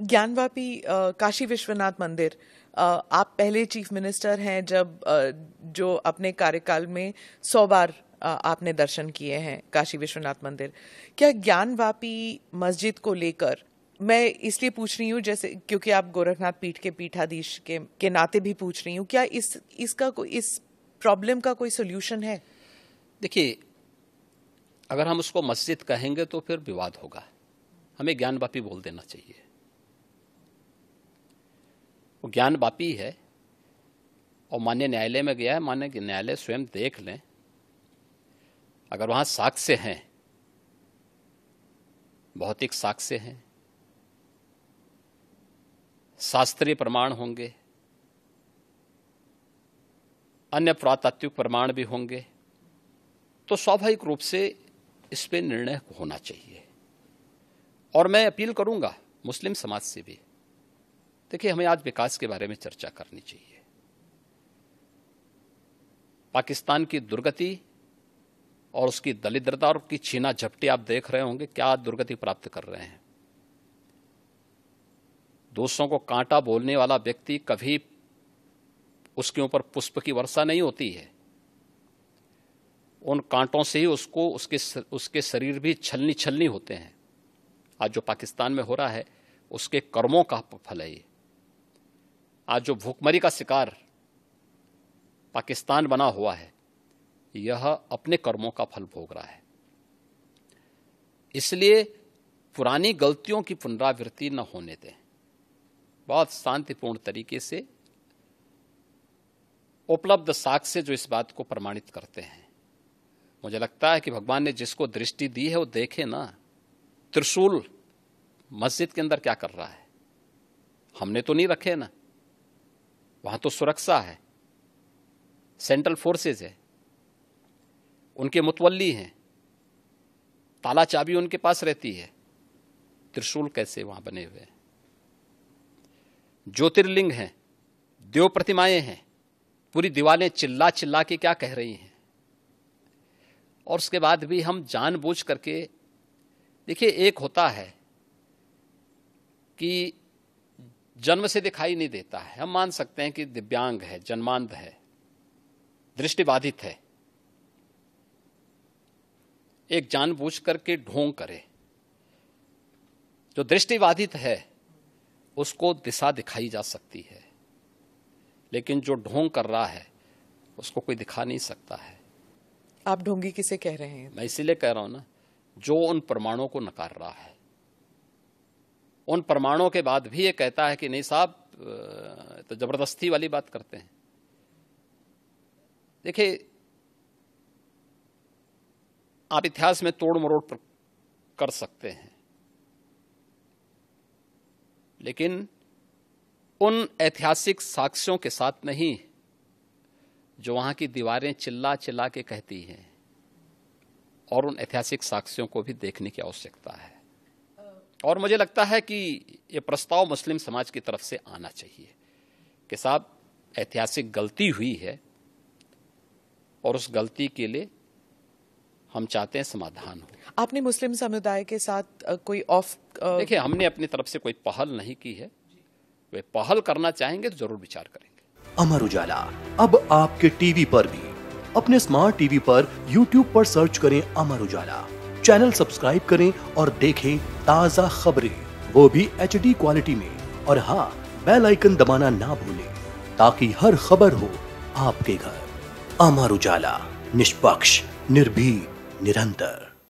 ज्ञानवापी काशी विश्वनाथ मंदिर आप पहले चीफ मिनिस्टर हैं जब जो अपने कार्यकाल में सौ बार आपने दर्शन किए हैं काशी विश्वनाथ मंदिर क्या ज्ञानवापी मस्जिद को लेकर मैं इसलिए पूछ रही हूँ जैसे क्योंकि आप गोरखनाथ पीठ के पीठाधीश के के नाते भी पूछ रही हूँ क्या इस इसका कोई इस प्रॉब्लम का कोई सोल्यूशन है देखिए अगर हम उसको मस्जिद कहेंगे तो फिर विवाद होगा हमें ज्ञानवापी बोल देना चाहिए ज्ञान बापी है और मान्य न्यायालय में गया है मान्य न्यायालय स्वयं देख लें अगर वहाँ साक्ष्य हैं भौतिक साक्ष्य हैं शास्त्रीय प्रमाण होंगे अन्य पुरातात्विक प्रमाण भी होंगे तो स्वाभाविक रूप से इस पर निर्णय होना चाहिए और मैं अपील करूंगा मुस्लिम समाज से भी देखिए हमें आज विकास के बारे में चर्चा करनी चाहिए पाकिस्तान की दुर्गति और उसकी दलिद्रता और उसकी छीना झपटी आप देख रहे होंगे क्या दुर्गति प्राप्त कर रहे हैं दूसरों को कांटा बोलने वाला व्यक्ति कभी उसके ऊपर पुष्प की वर्षा नहीं होती है उन कांटों से ही उसको उसके उसके शरीर भी छलनी छलनी होते हैं आज जो पाकिस्तान में हो रहा है उसके कर्मों का फल है ये आज जो भूखमरी का शिकार पाकिस्तान बना हुआ है यह अपने कर्मों का फल भोग रहा है इसलिए पुरानी गलतियों की पुनरावृत्ति न होने दें बहुत शांतिपूर्ण तरीके से उपलब्ध साक्ष्य जो इस बात को प्रमाणित करते हैं मुझे लगता है कि भगवान ने जिसको दृष्टि दी है वो देखे ना त्रिशूल मस्जिद के अंदर क्या कर रहा है हमने तो नहीं रखे ना वहाँ तो सुरक्षा है सेंट्रल फोर्सेस है उनके मुतवली हैं ताला चाबी उनके पास रहती है त्रिशूल कैसे वहाँ बने हुए हैं ज्योतिर्लिंग हैं देव प्रतिमाएं हैं पूरी दीवारें चिल्ला चिल्ला के क्या कह रही हैं और उसके बाद भी हम जानबूझ करके देखिए एक होता है कि जन्म से दिखाई नहीं देता है हम मान सकते हैं कि दिव्यांग है जन्मांध है दृष्टिबाधित है एक जानबूझ करके ढोंग करे जो दृष्टिबाधित है उसको दिशा दिखाई जा सकती है लेकिन जो ढोंग कर रहा है उसको कोई दिखा नहीं सकता है आप ढोंगी किसे कह रहे हैं मैं इसीलिए कह रहा हूं ना जो उन प्रमाणों को नकार रहा है उन प्रमाणों के बाद भी ये कहता है कि नहीं साहब तो जबरदस्ती वाली बात करते हैं देखिए आप इतिहास में तोड़ मरोड़ कर सकते हैं लेकिन उन ऐतिहासिक साक्ष्यों के साथ नहीं जो वहां की दीवारें चिल्ला चिल्ला के कहती हैं और उन ऐतिहासिक साक्ष्यों को भी देखने की आवश्यकता है और मुझे लगता है कि ये प्रस्ताव मुस्लिम समाज की तरफ से आना चाहिए कि साहब ऐतिहासिक गलती हुई है और उस गलती के लिए हम चाहते हैं समाधान हो आपने मुस्लिम समुदाय के साथ कोई ऑफ देखिए हमने अपनी तरफ से कोई पहल नहीं की है वे पहल करना चाहेंगे तो जरूर विचार करेंगे अमर उजाला अब आपके टीवी पर भी अपने स्मार्ट टीवी पर यूट्यूब पर सर्च करें अमर उजाला चैनल सब्सक्राइब करें और देखें ताज़ा खबरें वो भी एच क्वालिटी में और हाँ बेल आइकन दबाना ना भूलें ताकि हर खबर हो आपके घर अमर उजाला निष्पक्ष निर्भी निरंतर